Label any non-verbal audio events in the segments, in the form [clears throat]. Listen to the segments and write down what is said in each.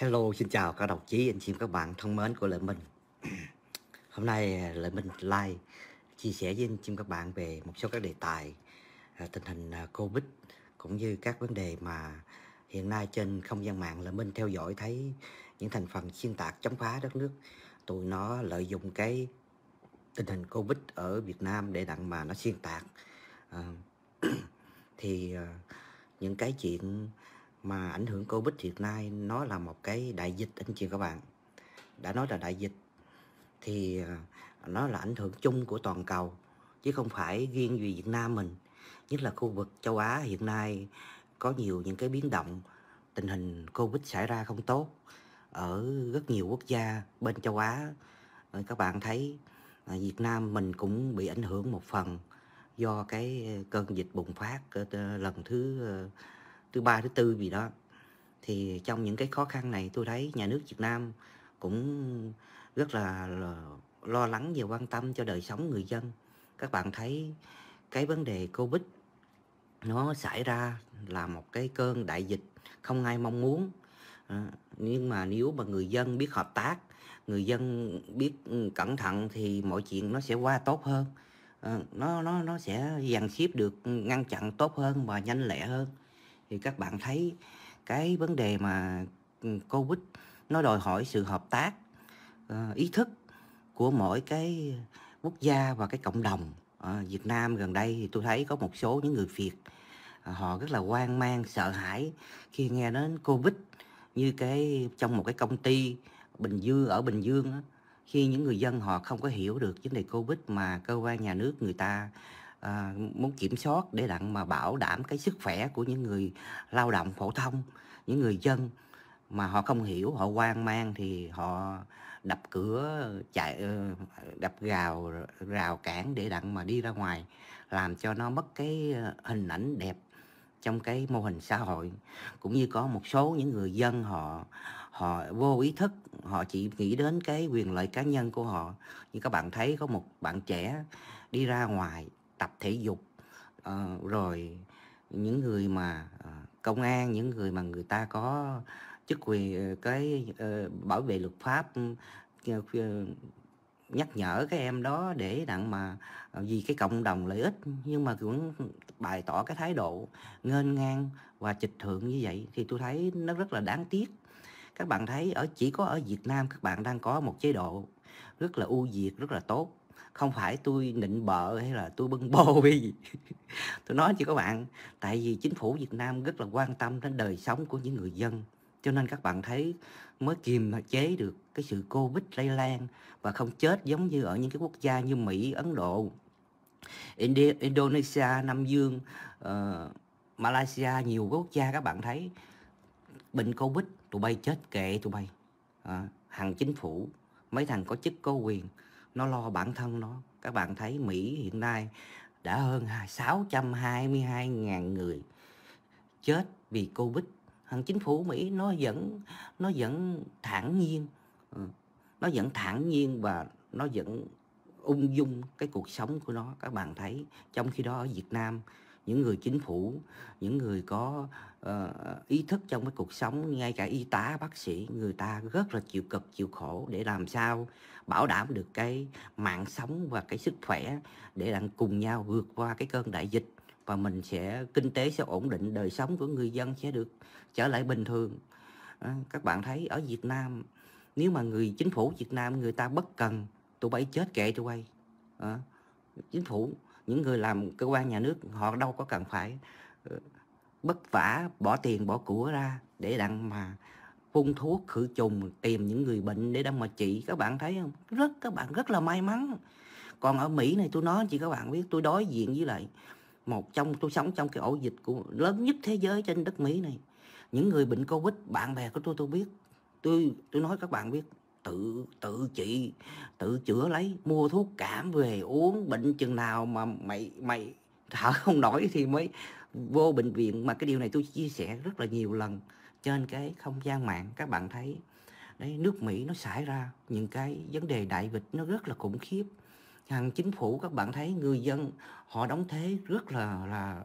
Hello, xin chào các đồng chí, anh chị các bạn thân mến của Lợi Minh [clears throat] Hôm nay à, Lợi Minh like chia sẻ với anh chị các bạn về một số các đề tài à, tình hình à, Covid cũng như các vấn đề mà hiện nay trên không gian mạng Lợi Minh theo dõi thấy những thành phần xuyên tạc chống phá đất nước tụi nó lợi dụng cái tình hình Covid ở Việt Nam để đặng mà nó xuyên tạc à, [clears throat] thì những cái chuyện mà ảnh hưởng Covid hiện nay nó là một cái đại dịch anh chị các bạn đã nói là đại dịch thì à, nó là ảnh hưởng chung của toàn cầu chứ không phải riêng vì Việt Nam mình nhất là khu vực châu Á hiện nay có nhiều những cái biến động tình hình Covid xảy ra không tốt ở rất nhiều quốc gia bên châu Á ờ, các bạn thấy à, Việt Nam mình cũng bị ảnh hưởng một phần do cái cơn dịch bùng phát ờ, lần thứ ờ, thứ ba thứ tư gì đó thì trong những cái khó khăn này tôi thấy nhà nước Việt Nam cũng rất là, là lo lắng và quan tâm cho đời sống người dân các bạn thấy cái vấn đề covid nó xảy ra là một cái cơn đại dịch không ai mong muốn ờ, nhưng mà nếu mà người dân biết hợp tác người dân biết cẩn thận thì mọi chuyện nó sẽ qua tốt hơn ờ, nó nó nó sẽ dàn xếp được ngăn chặn tốt hơn và nhanh lẹ hơn thì các bạn thấy cái vấn đề mà ừ, covid nó đòi hỏi sự hợp tác ờ, ý thức của mỗi cái quốc gia và cái cộng đồng ở ờ, Việt Nam gần đây thì tôi thấy có một số những người Việt ờ, họ rất là hoang mang sợ hãi khi nghe đến Covid như cái trong một cái công ty Bình Dương ở Bình Dương khi những người dân họ không có hiểu được vấn đề Covid mà cơ quan nhà nước người ta à, muốn kiểm soát để đặng mà bảo đảm cái sức khỏe của những người lao động phổ thông những người dân mà họ không hiểu họ hoang mang thì họ đập cửa chạy ờ, đập gào rào cản để đặng mà đi ra ngoài làm cho nó mất cái ờ, hình ảnh đẹp trong cái mô hình xã hội cũng như có một số những người dân họ họ vô ý thức họ chỉ nghĩ đến cái quyền lợi cá nhân của họ như các bạn thấy có một bạn trẻ đi ra ngoài tập thể dục ờ, rồi những người mà ờ, công an những người mà người ta có chức quyền ờ, cái bảo vệ luật pháp ừ, nhắc nhở các em đó để đặng mà vì cái cộng đồng lợi ích nhưng mà cũng bày tỏ cái thái độ ngên ngang và trịch thượng như vậy thì tôi thấy nó rất là đáng tiếc các bạn thấy ở chỉ có ở Việt Nam các bạn đang có một chế độ rất là ưu việt rất là tốt không phải tôi nịnh bợ hay là tôi bưng bô [laughs] hay gì tôi nói chứ các bạn tại vì chính phủ việt nam rất là quan tâm đến đời sống của những người dân cho nên các bạn thấy mới kiềm chế được cái sự covid lây lan và không chết giống như ở những cái quốc gia như mỹ ấn độ indonesia nam dương uh, malaysia nhiều quốc gia các bạn thấy bệnh covid tụi bay chết kệ tụi bay à, hàng chính phủ mấy thằng có chức có quyền nó lo bản thân nó các bạn thấy Mỹ hiện nay đã hơn 622.000 người chết vì Covid hàng chính phủ Mỹ nó vẫn nó vẫn thản nhiên ừ, nó vẫn thản nhiên và nó vẫn ung dung cái cuộc sống của nó các bạn thấy trong khi đó ở Việt Nam những người chính phủ những người có uh, ý thức trong cái cuộc sống ngay cả y tá bác sĩ người ta rất là chịu cực chịu khổ để làm sao bảo đảm được cái mạng sống và cái sức khỏe để đặng cùng nhau vượt qua cái cơn đại dịch và mình sẽ kinh tế sẽ ổn định đời sống của người dân sẽ được trở lại bình thường à, các bạn thấy ở Việt Nam nếu mà người chính phủ Việt Nam người ta bất cần tụi bay chết kệ tụi bay à, chính phủ những người làm cơ quan nhà nước họ đâu có cần phải bất ờ, vả bỏ tiền bỏ của ra để đặng mà phun thuốc khử trùng tìm những người bệnh để đặng mà trị các bạn thấy không rất các bạn rất là may mắn còn ở mỹ này tôi nói chị các bạn biết tôi đối diện với lại một trong tôi sống trong cái ổ dịch của lớn nhất thế giới trên đất mỹ này những người bệnh covid bạn bè của tôi tôi biết tôi tôi nói các bạn biết tự tự trị tự chữa lấy mua thuốc cảm về uống bệnh chừng nào mà mày mày thở không nổi thì mới vô bệnh viện mà cái điều này tôi chia sẻ rất là nhiều lần trên cái không gian mạng các bạn thấy đấy nước Mỹ nó xảy ra những cái vấn đề đại dịch nó rất là khủng khiếp hàng chính phủ các bạn thấy người dân họ đóng thế rất là là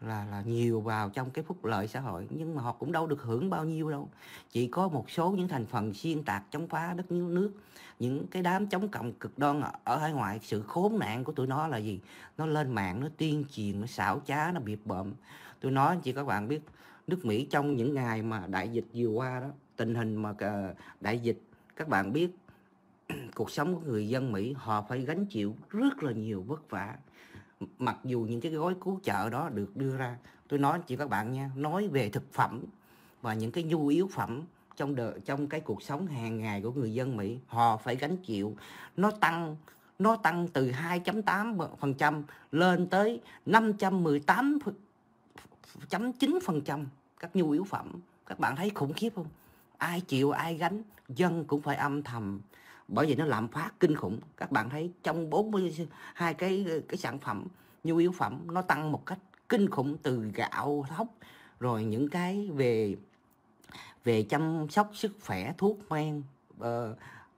là là nhiều vào trong cái phúc lợi xã hội nhưng mà họ cũng đâu được hưởng bao nhiêu đâu chỉ có một số những thành phần xuyên tạc chống phá đất nước những cái đám chống cộng cực đoan ở, hải ngoại sự khốn nạn của tụi nó là gì nó lên mạng nó tuyên truyền nó xảo trá nó bịp bợm tôi nói chị các bạn biết nước mỹ trong những ngày mà đại dịch vừa qua đó tình hình mà đại dịch các bạn biết [clears throat] cuộc sống của người dân mỹ họ phải gánh chịu rất là nhiều vất vả mặc dù những cái gói cứu trợ đó được đưa ra tôi nói chị các bạn nha nói về thực phẩm và những cái nhu yếu phẩm trong đời trong cái cuộc sống hàng ngày của người dân Mỹ họ phải gánh chịu nó tăng nó tăng từ 2.8% lên tới 518.9% các nhu yếu phẩm các bạn thấy khủng khiếp không ai chịu ai gánh dân cũng phải âm thầm bởi vì nó lạm phát kinh khủng các bạn thấy trong 42 cái cái sản phẩm nhu yếu phẩm nó tăng một cách kinh khủng từ gạo thóc rồi những cái về về chăm sóc sức khỏe thuốc men uh,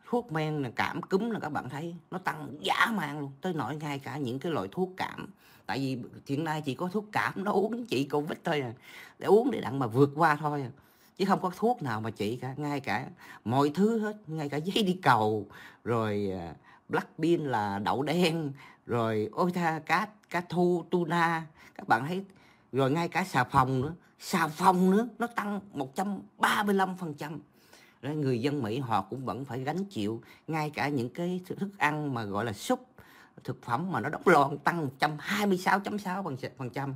thuốc men là cảm cúm là các bạn thấy nó tăng dã man luôn tới nỗi ngay cả những cái loại thuốc cảm tại vì hiện nay chỉ có thuốc cảm nó uống chỉ covid thôi à để uống để đặng mà vượt qua thôi à chứ không có thuốc nào mà trị cả ngay cả mọi thứ hết ngay cả giấy đi cầu rồi à, black bean là đậu đen rồi ôi tha cá cá thu tuna các bạn thấy rồi ngay cả xà phòng nữa xà phòng nữa nó tăng 135% rồi người dân Mỹ họ cũng vẫn phải gánh chịu ngay cả những cái thức ăn mà gọi là súp thực phẩm mà nó đóng lon tăng 126.6%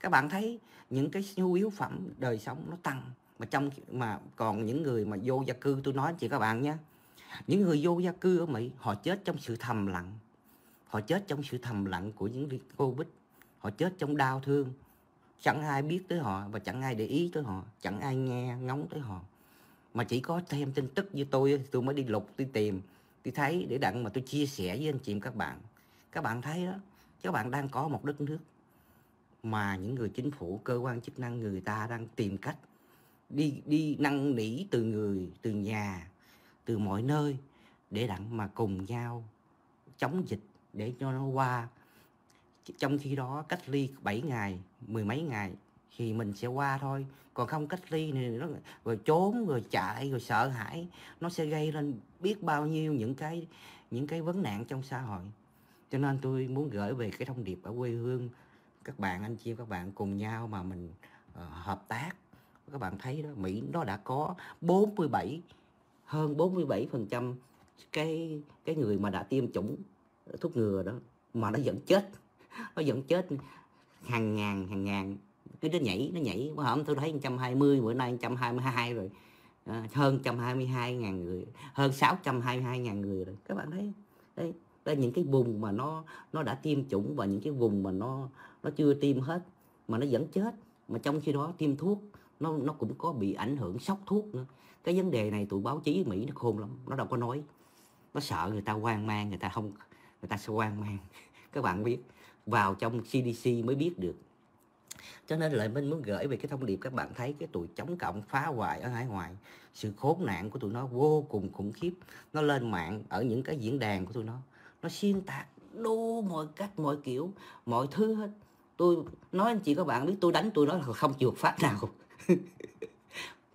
các bạn thấy những cái nhu yếu phẩm đời sống nó tăng mà trong mà còn những người mà vô gia cư tôi nói chị các bạn nhé những người vô gia cư ở mỹ họ chết trong sự thầm lặng họ chết trong sự thầm lặng của những covid họ chết trong đau thương chẳng ai biết tới họ và chẳng ai để ý tới họ chẳng ai nghe ngóng tới họ mà chỉ có thêm tin tức như tôi tôi mới đi lục đi tìm tôi thấy để đặng mà tôi chia sẻ với anh chị và các bạn các bạn thấy đó các bạn đang có một đất nước mà những người chính phủ cơ quan chức năng người ta đang tìm cách đi đi năn nỉ từ người từ nhà từ mọi nơi để đặng mà cùng nhau chống dịch để cho nó qua trong khi đó cách ly 7 ngày mười mấy ngày thì mình sẽ qua thôi còn không cách ly thì nó rồi trốn rồi chạy rồi sợ hãi nó sẽ gây lên biết bao nhiêu những cái những cái vấn nạn trong xã hội cho nên tôi muốn gửi về cái thông điệp ở quê hương các bạn anh chị các bạn cùng nhau mà mình uh, hợp tác các bạn thấy đó Mỹ nó đã có 47 hơn 47% cái cái người mà đã tiêm chủng thuốc ngừa đó mà nó vẫn chết nó vẫn chết hàng ngàn hàng ngàn cứ nó nhảy nó nhảy bữa hôm tôi thấy 120 bữa nay 122 rồi à, hơn 122 ngàn người hơn 622 ngàn người rồi các bạn thấy đây là những cái vùng mà nó nó đã tiêm chủng và những cái vùng mà nó nó chưa tiêm hết mà nó vẫn chết mà trong khi đó tiêm thuốc nó nó cũng có bị ảnh hưởng sốc thuốc nữa cái vấn đề này tụi báo chí mỹ nó khôn lắm nó đâu có nói nó sợ người ta hoang mang người ta không người ta sẽ hoang mang [laughs] các bạn biết vào trong cdc mới biết được cho nên lại mình muốn gửi về cái thông điệp các bạn thấy cái tụi chống cộng phá hoại ở hải ngoại sự khốn nạn của tụi nó vô cùng khủng khiếp nó lên mạng ở những cái diễn đàn của tụi nó nó xuyên tạc đu mọi cách mọi kiểu mọi thứ hết tôi nói anh chị các bạn biết tôi đánh tôi nói là không trượt phát nào [laughs]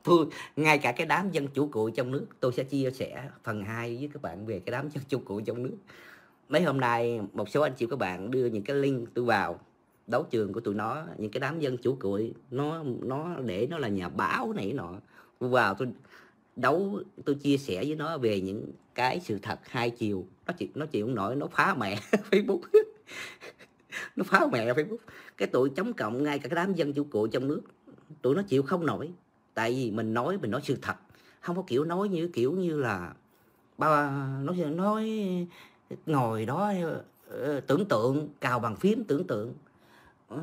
tôi ngay cả cái đám dân chủ cụi trong nước tôi sẽ chia sẻ phần 2 với các bạn về cái đám dân chủ cụi trong nước mấy hôm nay một số anh chị các bạn đưa những cái link tôi vào đấu trường của tụi nó những cái đám dân chủ cụi nó nó để nó là nhà báo này nọ vào tôi đấu tôi chia sẻ với nó về những cái sự thật hai chiều nó chịu nó chịu không nổi nó phá mẹ [laughs] facebook [laughs] nó phá mẹ facebook cái tụi chống cộng ngay cả cái đám dân chủ cụi trong nước tụi nó chịu không nổi tại vì mình nói mình nói sự thật không có kiểu nói như kiểu như là ba nói nói ngồi đó ờ, tưởng tượng cào bằng phím tưởng tượng ờ,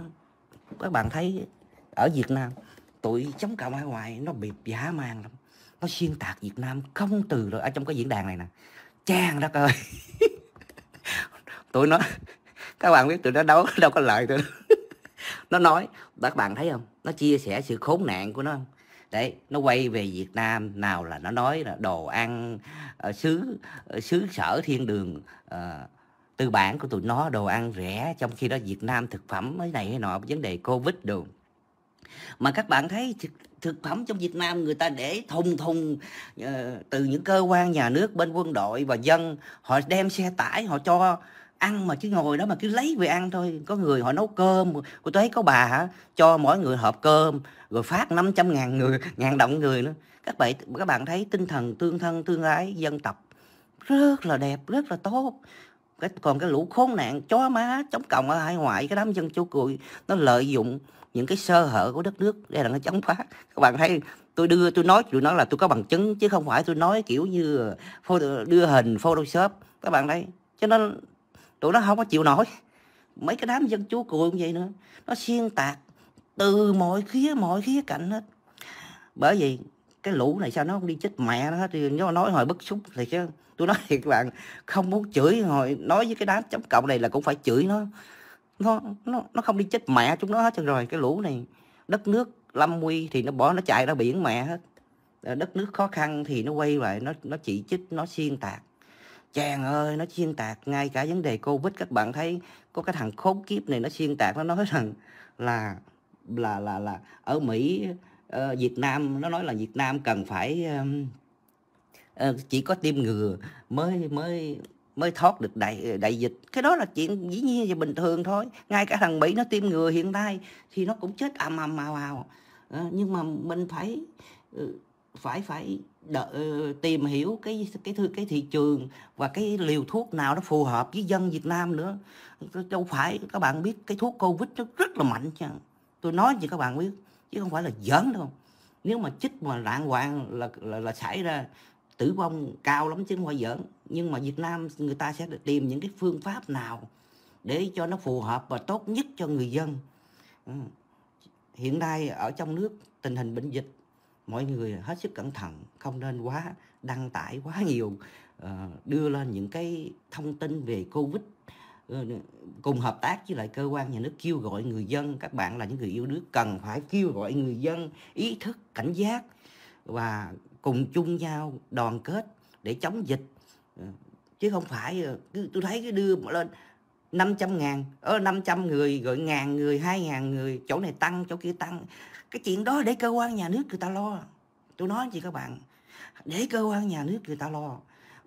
các bạn thấy ở Việt Nam tụi chống cộng ở ngoài nó bị giả mang lắm nó xuyên tạc Việt Nam không từ rồi ở trong cái diễn đàn này nè chàng đó ơi [laughs] tụi nó các bạn biết tụi nó đâu [laughs] đâu có lợi tụi nó nó nói các bạn thấy không nó chia sẻ sự khốn nạn của nó đấy nó quay về Việt Nam nào là nó nói là đồ ăn uh, xứ ờ, xứ sở thiên đường uh, tư bản của tụi nó đồ ăn rẻ trong khi đó Việt Nam thực phẩm mới này hay nọ vấn đề Covid đồ mà các bạn thấy thực, thực phẩm trong Việt Nam người ta để thùng thùng uh, từ những cơ quan nhà nước bên quân đội và dân họ đem xe tải họ cho ăn mà chứ ngồi đó mà cứ lấy về ăn thôi có người họ nấu cơm tôi thấy có bà hả cho mỗi người hộp cơm rồi phát 500 ngàn người ngàn động người nữa các bạn các bạn thấy tinh thần tương thân tương ái dân tộc rất là đẹp rất là tốt cái còn cái lũ khốn nạn chó má chống cộng ở hải ngoại cái đám dân chủ cùi nó lợi dụng những cái sơ hở của đất nước để là nó chống phá các bạn thấy tôi đưa tôi nói tụi nói là tôi có bằng chứng chứ không phải tôi nói kiểu như đưa hình photoshop các bạn thấy cho nên tụi nó không có chịu nổi mấy cái đám dân chúa cùi cũng vậy nữa nó xuyên tạc từ mọi khía mọi khía cạnh hết bởi vì cái lũ này sao nó không đi chết mẹ nó hết thì nó nói hồi bức xúc thì chứ tôi nói thiệt các bạn không muốn chửi hồi nói với cái đám chống cộng này là cũng phải chửi nó nó nó, nó không đi chết mẹ chúng nó hết rồi cái lũ này đất nước lâm nguy thì nó bỏ nó chạy ra biển mẹ hết đất nước khó khăn thì nó quay lại nó nó chỉ chích nó xuyên tạc chàng ơi nó xuyên tạc ngay cả vấn đề covid các bạn thấy có cái thằng khốn kiếp này nó xuyên tạc nó nói rằng là là là là ở mỹ uh, việt nam nó nói là việt nam cần phải um, uh, chỉ có tiêm ngừa mới mới mới thoát được đại đại dịch cái đó là chuyện dĩ nhiên và bình thường thôi ngay cả thằng mỹ nó tiêm ngừa hiện nay thì nó cũng chết ầm ầm ào ào uh, nhưng mà mình phải uh, phải phải đợi, tìm hiểu cái cái thứ cái thị trường và cái liều thuốc nào nó phù hợp với dân Việt Nam nữa đâu phải các bạn biết cái thuốc covid nó rất là mạnh chứ tôi nói gì các bạn biết chứ không phải là giỡn đâu nếu mà chích mà lạng hoàng là, là là xảy ra tử vong cao lắm chứ không phải giỡn nhưng mà Việt Nam người ta sẽ tìm những cái phương pháp nào để cho nó phù hợp và tốt nhất cho người dân ừ. hiện nay ở trong nước tình hình bệnh dịch mọi người hết sức cẩn thận không nên quá đăng tải quá nhiều ờ, đưa lên những cái thông tin về covid ờ, cùng hợp tác với lại cơ quan nhà nước kêu gọi người dân các bạn là những người yêu nước cần phải kêu gọi người dân ý thức cảnh giác và cùng chung nhau đoàn kết để chống dịch ờ, chứ không phải tôi thấy cái đưa lên 500 ngàn ở 500 người gọi ngàn người hai ngàn người chỗ này tăng chỗ kia tăng cái chuyện đó để cơ quan nhà nước người ta lo tôi nói gì các bạn để cơ quan nhà nước người ta lo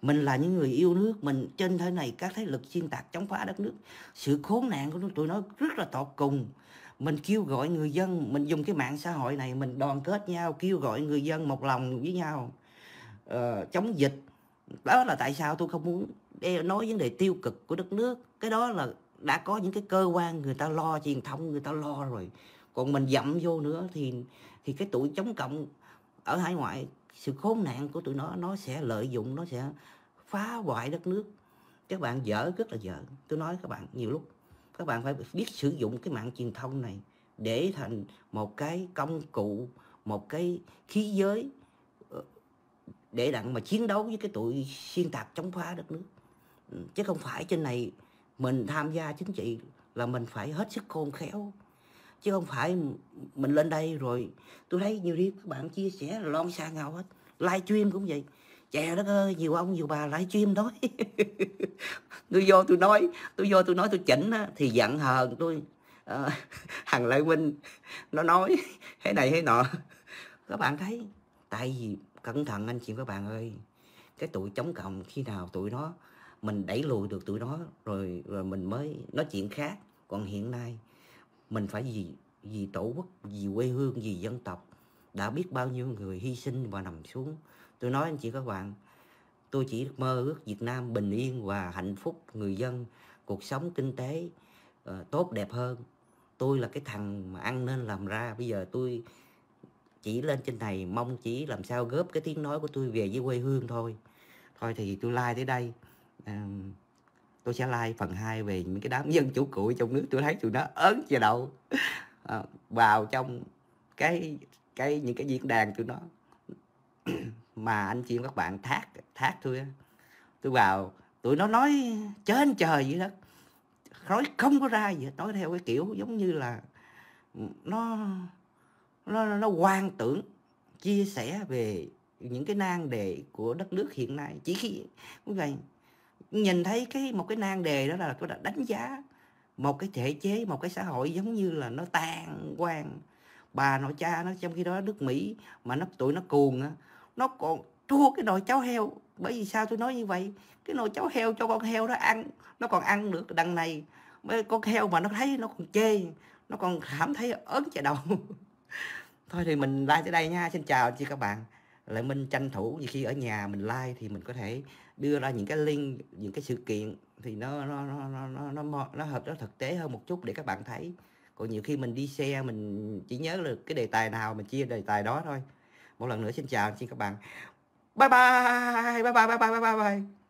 mình là những người yêu nước mình trên thế này các thế lực xuyên tạc chống phá đất nước sự khốn nạn của tôi nói rất là tột cùng mình kêu gọi người dân mình dùng cái mạng xã hội này mình đoàn kết nhau kêu gọi người dân một lòng với nhau uh, chống dịch đó là tại sao tôi không muốn nói vấn đề tiêu cực của đất nước cái đó là đã có những cái cơ quan người ta lo truyền thông người ta lo rồi còn mình dậm vô nữa thì thì cái tụi chống cộng ở hải ngoại sự khốn nạn của tụi nó nó sẽ lợi dụng nó sẽ phá hoại đất nước các bạn dở rất là dở tôi nói các bạn nhiều lúc các bạn phải biết sử dụng cái mạng truyền thông này để thành một cái công cụ một cái khí giới ờ, để đặng mà chiến đấu với cái tụi xuyên tạc chống phá đất nước ừ, chứ không phải trên này mình tham gia chính trị là mình phải hết sức khôn khéo chứ không phải mình lên đây rồi tôi thấy nhiều đi các bạn chia sẻ là lon xa nhau hết live stream cũng vậy chè đó ơi nhiều ông nhiều bà live stream đó [laughs] tôi vô tôi nói tôi vô tôi nói tôi chỉnh á, thì giận hờn tôi à, ờ, [laughs] thằng Lê Minh nó nói thế này thế nọ các bạn thấy tại vì cẩn thận anh chị các bạn ơi cái tụi chống cộng khi nào tụi nó mình đẩy lùi được tụi nó rồi rồi mình mới nói chuyện khác còn hiện nay mình phải vì vì tổ quốc vì quê hương vì dân tộc đã biết bao nhiêu người hy sinh và nằm xuống tôi nói anh chị các bạn tôi chỉ mơ ước Việt Nam bình yên và hạnh phúc người dân cuộc sống kinh tế uh, tốt đẹp hơn tôi là cái thằng mà ăn nên làm ra bây giờ tôi chỉ lên trên này mong chỉ làm sao góp cái tiếng nói của tôi về với quê hương thôi thôi thì tôi like tới đây uh, tôi sẽ like phần 2 về những cái đám dân chủ cũ trong nước tôi thấy tụi nó ớn về đầu à, vào trong cái cái những cái diễn đàn tụi nó [clears throat] mà anh chị các bạn thác thác tôi tôi vào tụi nó nói trên trời vậy đó nói không có ra gì nói theo cái kiểu giống như là nó nó nó quan tưởng chia sẻ về những cái nan đề của đất nước hiện nay chỉ khi như vậy nhìn thấy cái một cái nan đề đó là tôi đã đánh giá một cái thể chế một cái xã hội giống như là nó tan quang bà nội cha nó trong khi đó nước mỹ mà nó tuổi nó cuồng á nó còn thua cái nồi cháo heo bởi vì sao tôi nói như vậy cái nồi cháo heo cho con heo đó ăn nó còn ăn được đằng này mấy con heo mà nó thấy nó còn chê nó còn cảm thấy ớn chạy đầu [laughs] thôi thì mình like tới đây nha xin chào chị các bạn lại minh tranh thủ như khi ở nhà mình like thì mình có thể đưa ra những cái link những cái sự kiện thì nó nó nó nó nó nó nó thật nó thực tế hơn một chút để các bạn thấy còn nhiều khi mình đi xe mình chỉ nhớ được cái đề tài nào mình chia đề tài đó thôi một lần nữa xin chào xin các bạn bye bye bye bye bye bye bye bye